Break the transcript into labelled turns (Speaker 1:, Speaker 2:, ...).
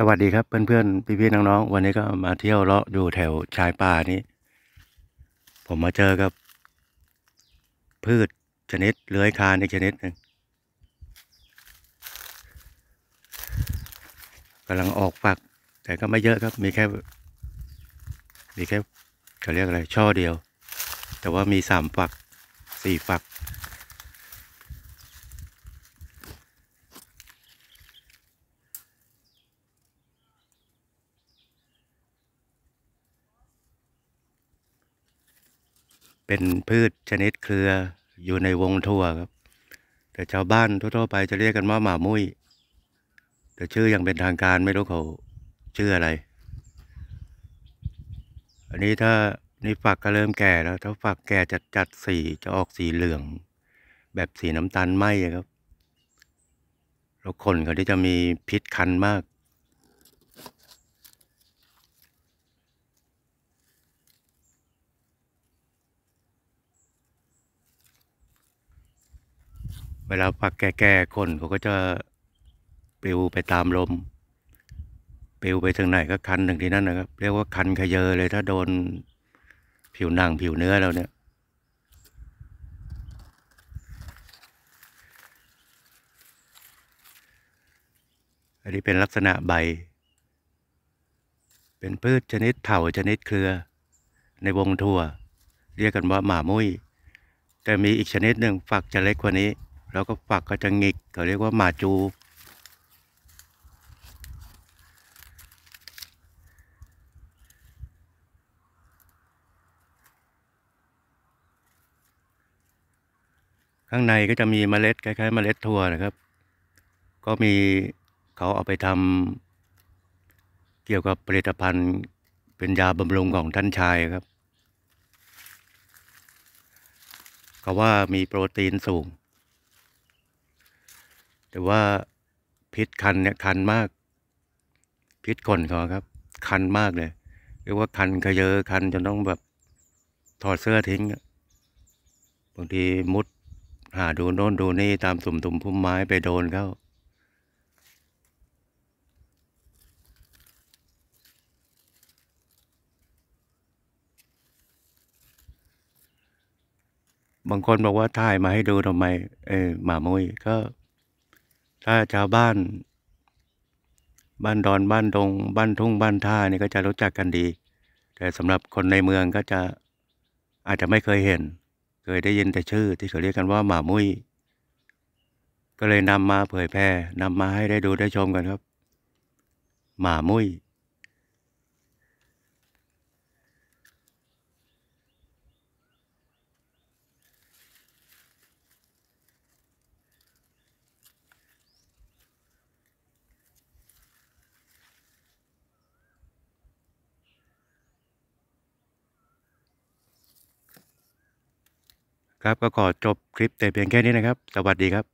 Speaker 1: สวัสดีครับเพื่อนๆพี่ๆน้องๆวันนี้ก็มาเที่ยวเลาะอยู่แถวชายป่านี้ ผมมาเจอกับ พืชชนิดเลื้อยคานอีกชนิดหนึ่งกำลังออกฝัก แต่ก็ไม่เยอะครับมีแค่มีแค่เขาเรียกอะไรช่อเดียว แต่ว่ามีสามฝัก สี่ฝักเป็นพืชชนิดเครืออยู่ในวงทั่วครับ แต่ชาวบ้านทั่ว ๆ ไปจะเรียกกันว่า หมามุ้ย แต่ชื่ออย่างเป็นทางการไม่รู้เขาชื่ออะไร อันนี้ถ้า นี่ฝักก็เริ่มแก่แล้วถ้าฝักแก่จัดจัดสีจะออกสีเหลือง แบบสีน้ำตาลไหมครับแล้วคนเขาที่จะมีพิษคันมากเวลาปักแก่ๆคนเขาก็จะปลิวไปตามลมปลิวไปถึงไหนก็คันถึงที่นั่นนะครับ เรียกว่าคันขยเยอเลยถ้าโดนผิวหนังผิวเนื้อเราเนี่ย อันนี้เป็นลักษณะใบ เป็นพืชชนิดเถาชนิดเครือในวงทั่ว เรียกกันว่าหมามุ้ย แต่มีอีกชนิดหนึ่งฝักจะเล็กกว่านี้แล้วก็ฝักก็จะงิก เขาเรียกว่าหมาจู ข้างในก็จะมีเมล็ดคล้าย ๆ เมล็ดถั่วนะครับ ก็มีเขาเอาไปทำเกี่ยวกับผลิตภัณฑ์เป็นยาบำรุงของท่านชายครับ เขาว่ามีโปรตีนสูงแต่ว่าพิษคันเนี่ย คันมาก พิษกนเขาครับ คันมากเลยเรียกว่าคันขยเยอคันจนต้องแบบถอดเสื้อทิ้ง บางทีมุดหาดูโน่นดูนี่ตามสุ่มตุ่มพุ่มไม้ไปโดนเขาบางคนบอกว่าถ่ายมาให้ดูทำไม เออหมามุ้ยก็ถ้าชาวบ้านบ้านดอนบ้านดงบ้านทุ่งบ้านท่านี่ก็จะรู้จักกันดี แต่สำหรับคนในเมืองก็จะอาจจะไม่เคยเห็น เคยได้ยินแต่ชื่อที่เขาเรียกกันว่าหมามุ้ยก็เลยนำมาเผยแพร่นำมาให้ได้ดูได้ชมกันครับ หมามุ้ยครับก็ขอจบคลิปแต่เพียงแค่นี้นะครับ สวัสดีครับ